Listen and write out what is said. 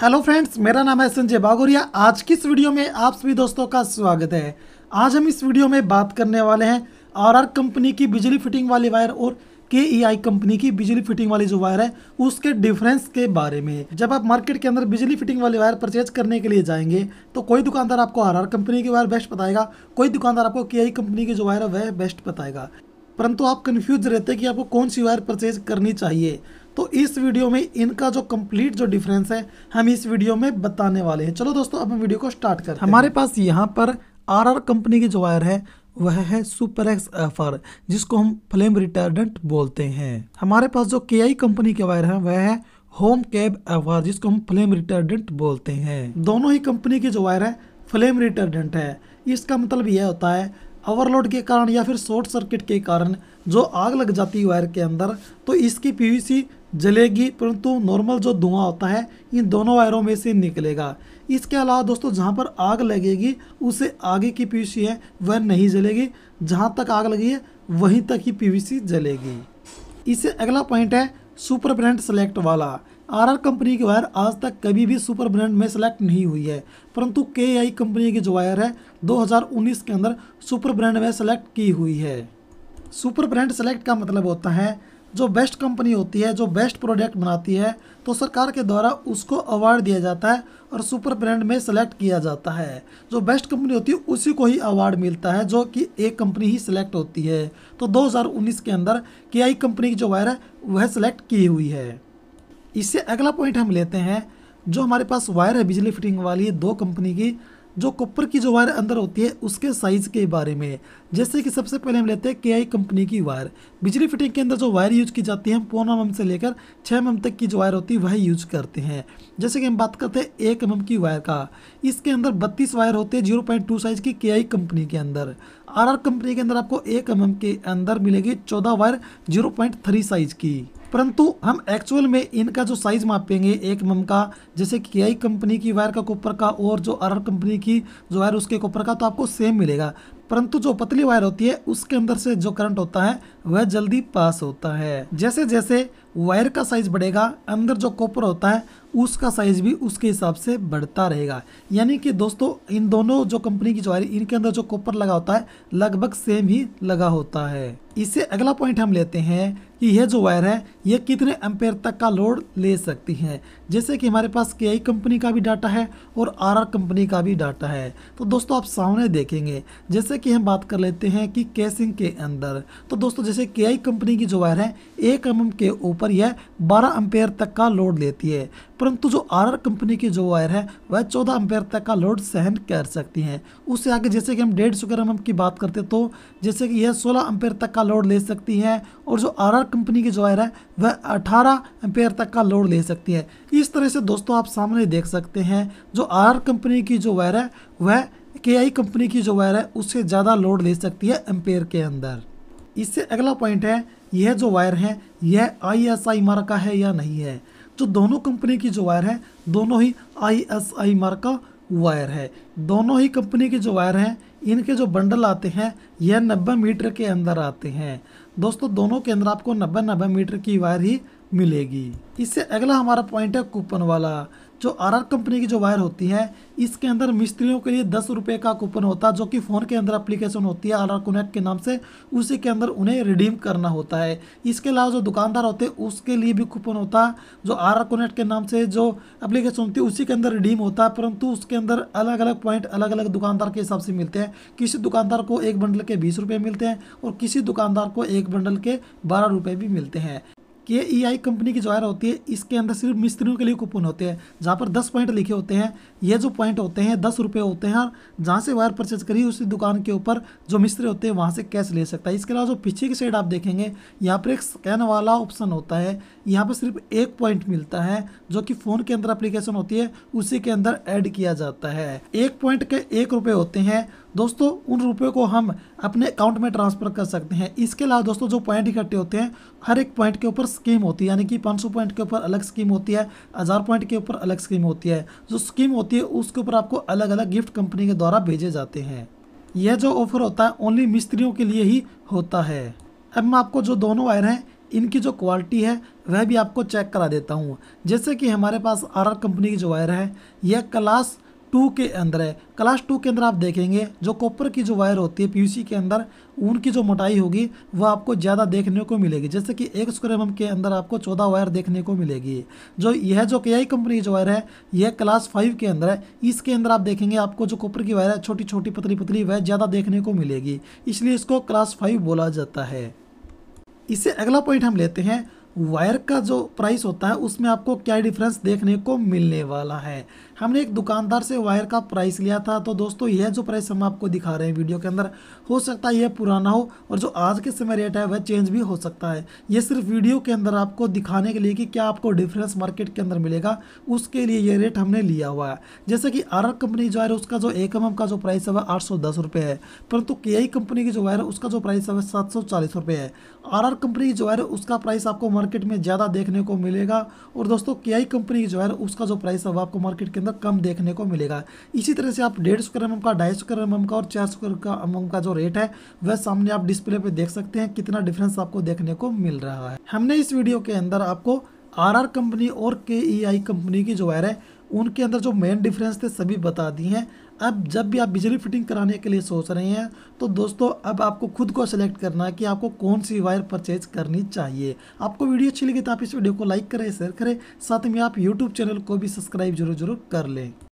hello friends मेरा नाम है संजय बागोरिया आज की इस वीडियो में आप सभी दोस्तों का स्वागत है आज हम इस वीडियो में बात करने वाले हैं आरआर कंपनी की बिजली फिटिंग वाली वायर और के e कंपनी की बिजली फिटिंग वाली जो वायर है उसके डिफरेंस के बारे में जब आप मार्केट के अंदर बिजली फिटिंग वाली वायर परचेज करने के लिए जाएंगे तो कोई दुकानदार आपको आर कंपनी की वायर बेस्ट बताएगा कोई दुकानदार आपको के e कंपनी की जो वायर है वह बेस्ट बताएगा परंतु आप कन्फ्यूज रहते हैं कि आपको कौन सी वायर परचेज करनी चाहिए तो इस वीडियो में इनका जो कंप्लीट जो डिफरेंस है हम इस वीडियो में बताने वाले हैं चलो दोस्तों अब हम वीडियो को स्टार्ट करते हैं हमारे पास यहाँ पर आर आर कंपनी की जो वायर है वह है सुपर एक्स एफ आर जिसको हम फ्लेम रिटर्डेंट बोलते हैं हमारे पास जो के आई कंपनी के वायर है वह है होम कैब एफ आर जिसको हम फ्लेम रिटर्डेंट बोलते हैं दोनों ही कंपनी की जो वायर है फ्लेम रिटर्डेंट है इसका मतलब यह होता है ओवरलोड के कारण या फिर शॉर्ट सर्किट के कारण जो आग लग जाती है वायर के अंदर तो इसकी पीवीसी जलेगी परंतु नॉर्मल जो धुआं होता है इन दोनों वायरों में से निकलेगा इसके अलावा दोस्तों जहाँ पर आग लगेगी उसे आगे की पीवीसी है वह नहीं जलेगी जहाँ तक आग लगी है वहीं तक ही पीवीसी जलेगी इससे अगला पॉइंट है सुपर ब्रांड सेलेक्ट वाला आरआर कंपनी की वायर आज तक कभी भी सुपर ब्रांड में सेलेक्ट नहीं हुई है परंतु के आई कंपनी की जो वायर है उन्नीस के अंदर सुपर ब्रांड में सेलेक्ट की हुई है सुपर ब्रांड सेलेक्ट का मतलब होता है जो बेस्ट कंपनी होती है जो बेस्ट प्रोडक्ट बनाती है तो सरकार के द्वारा उसको अवार्ड दिया जाता है और सुपर ब्रांड में सेलेक्ट किया जाता है जो बेस्ट कंपनी होती है उसी को ही अवार्ड मिलता है जो कि एक कंपनी ही सिलेक्ट होती है तो 2019 के अंदर के कंपनी की जो वायर है वह सिलेक्ट की हुई है इससे अगला पॉइंट हम लेते हैं जो हमारे पास वायर है बिजली फिटिंग वाली दो कंपनी की जो कॉपर की जो वायर अंदर होती है उसके साइज़ के बारे में जैसे कि सबसे पहले हम लेते हैं के कंपनी की वायर बिजली फिटिंग के अंदर जो वायर यूज की जाती है हम पौना एम से लेकर छः एम तक की जो वायर होती है वह यूज करते हैं जैसे कि हम बात करते हैं एक एम की वायर का इसके अंदर बत्तीस वायर होते हैं जीरो साइज़ की के कंपनी के अंदर आर कंपनी के अंदर आपको एक एम के अंदर मिलेगी चौदह वायर जीरो साइज़ की परंतु हम एक्चुअल में इनका जो साइज़ मापेंगे एक मम का जैसे के कंपनी की वायर का कॉपर का और जो अरर कंपनी की जो वायर उसके कॉपर का तो आपको सेम मिलेगा परंतु जो पतली वायर होती है उसके अंदर से जो करंट होता है वह जल्दी पास होता है जैसे जैसे वायर का साइज बढ़ेगा अंदर जो कॉपर होता है उसका साइज भी उसके हिसाब से बढ़ता रहेगा यानी कि दोस्तों इन दोनों जो कंपनी की जो वायर इनके अंदर जो कॉपर लगा होता है लगभग सेम ही लगा होता है इससे अगला पॉइंट हम लेते हैं कि यह जो वायर है यह कितने एम्पेयर तक का लोड ले सकती है जैसे कि हमारे पास के कंपनी का भी डाटा है और आर कंपनी का भी डाटा है तो दोस्तों आप सामने देखेंगे जैसे जैसे कि हम बात कर लेते हैं कि केसिंग के अंदर तो दोस्तों जैसे के कंपनी की जो वायर है एक एम के ऊपर यह बारह एम्पेयर तक का लोड लेती है परंतु जो आर कंपनी की जो वायर है वह चौदह एम्पेयर तक का लोड सहन कर सकती है उससे आगे जैसे कि हम डेढ़ सौ ग्राम की बात करते तो जैसे कि यह सोलह एम्पेयर तक का लोड ले सकती है और जो आर कंपनी की जो वायर है वह अठारह एम्पेयर तक का लोड ले सकती है इस तरह से दोस्तों आप सामने देख सकते हैं जो आर कंपनी की जो वायर है वह के आई कंपनी की जो वायर है उससे ज़्यादा लोड ले सकती है एम्पेयर के अंदर इससे अगला पॉइंट है यह जो वायर है यह आई एस आई मार्क का है या नहीं है तो दोनों कंपनी की जो वायर है दोनों ही आई एस आई मार्क का वायर है दोनों ही कंपनी के जो वायर हैं इनके जो बंडल आते हैं यह नब्बे मीटर के अंदर आते हैं दोस्तों दोनों के अंदर आपको नब्बे नब्बे मीटर की वायर ही मिलेगी इससे अगला हमारा पॉइंट है कूपन वाला जो आर कंपनी की जो वायर होती है इसके अंदर मिस्त्रियों के लिए दस रुपये का कूपन होता है जो कि फ़ोन के अंदर एप्लीकेशन होती है आर कनेक्ट के नाम से उसी के अंदर उन्हें रिडीम करना होता है इसके अलावा जो दुकानदार होते हैं उसके लिए भी कूपन होता है जो आर कनेक्ट के नाम से जो एप्लीकेशन होती है उसी के अंदर रिडीम होता है परंतु उसके अंदर अलग अलग पॉइंट अलग अलग दुकानदार के हिसाब से मिलते हैं किसी दुकानदार को एक बंडल के बीस रुपये मिलते हैं और किसी दुकानदार को एक बंडल के बारह रुपये भी मिलते हैं के ई आई कंपनी की जो आयर होती है इसके अंदर सिर्फ मिस्त्रियों के लिए कूपन होते हैं जहाँ पर दस पॉइंट लिखे होते हैं ये जो पॉइंट होते हैं दस रुपये होते हैं और जहाँ से वायर परचेज करी उसी दुकान के ऊपर जो मिस्त्री होते हैं वहाँ से कैश ले सकता है इसके अलावा जो पीछे की साइड आप देखेंगे यहाँ पर एक स्कैन वाला ऑप्शन होता है यहाँ पर सिर्फ एक पॉइंट मिलता है जो कि फ़ोन के अंदर अप्लीकेशन होती है उसी के अंदर एड किया जाता है एक पॉइंट के एक रुपये होते हैं दोस्तों उन रुपये को हम अपने अकाउंट में ट्रांसफ़र कर सकते हैं इसके अलावा दोस्तों जो पॉइंट इकट्ठे होते हैं हर एक पॉइंट के ऊपर स्कीम होती है यानी कि 500 पॉइंट के ऊपर अलग स्कीम होती है हज़ार पॉइंट के ऊपर अलग स्कीम होती है जो स्कीम होती है उसके ऊपर आपको अलग अलग गिफ्ट कंपनी के द्वारा भेजे जाते हैं यह जो ऑफर होता है ओनली मिस्त्रियों के लिए ही होता है अब मैं आपको जो दोनों वायर हैं इनकी जो क्वालिटी है वह भी आपको चेक करा देता हूँ जैसे कि हमारे पास आर कंपनी की जो वायर है यह क्लास टू के अंदर है क्लास टू के अंदर आप देखेंगे जो कॉपर की जो वायर होती है पीयूसी के अंदर उनकी जो मोटाई होगी वह आपको ज़्यादा देखने को मिलेगी जैसे कि एक स्क्वायर एम mm के अंदर आपको चौदह वायर देखने को मिलेगी जो यह जो के कंपनी की जो वायर है यह क्लास फाइव के अंदर है इसके अंदर आप देखेंगे आपको जो कॉपर की वायर है छोटी छोटी पतली पतली वह ज़्यादा देखने को मिलेगी इसलिए इसको क्लास फाइव बोला जाता है इससे अगला पॉइंट हम लेते हैं वायर का जो प्राइस होता है उसमें आपको क्या डिफरेंस देखने को मिलने वाला है हमने एक दुकानदार से वायर का प्राइस लिया था तो दोस्तों यह जो प्राइस हम आपको दिखा रहे हैं वीडियो के अंदर हो सकता है यह पुराना हो और जो आज के समय रेट है वह चेंज भी हो सकता है ये सिर्फ वीडियो के अंदर आपको दिखाने के लिए कि क्या आपको डिफरेंस मार्केट के अंदर मिलेगा उसके लिए ये रेट हमने लिया हुआ है जैसे कि आर कंपनी जो है उसका जो एक एम का जो प्राइस है वह आठ है परंतु के कंपनी की जो वायर है उसका जो प्राइस है वह सात है आर कंपनी की जो वायर है उसका प्राइस आपको मार्केट में ज़्यादा देखने को मिलेगा और दोस्तों के आई कंपनी जो है उसका जो प्राइस है वो आपको मार्केट के अंदर कम देखने को मिलेगा इसी तरह से आप डेढ़ सौ एम का ढाई सौ एम का और चार सौ एम का जो रेट है वह सामने आप डिस्प्ले पर देख सकते हैं कितना डिफरेंस आपको देखने को मिल रहा है हमने इस वीडियो के अंदर आपको आर कंपनी और के कंपनी e की जो वायर है उनके अंदर जो मेन डिफरेंस थे सभी बता दिए हैं अब जब भी आप बिजली फिटिंग कराने के लिए सोच रहे हैं तो दोस्तों अब आपको खुद को सिलेक्ट करना है कि आपको कौन सी वायर परचेज करनी चाहिए आपको वीडियो अच्छी लगी तो आप इस वीडियो को लाइक करें शेयर करें साथ में आप यूट्यूब चैनल को भी सब्सक्राइब जरूर जरूर कर लें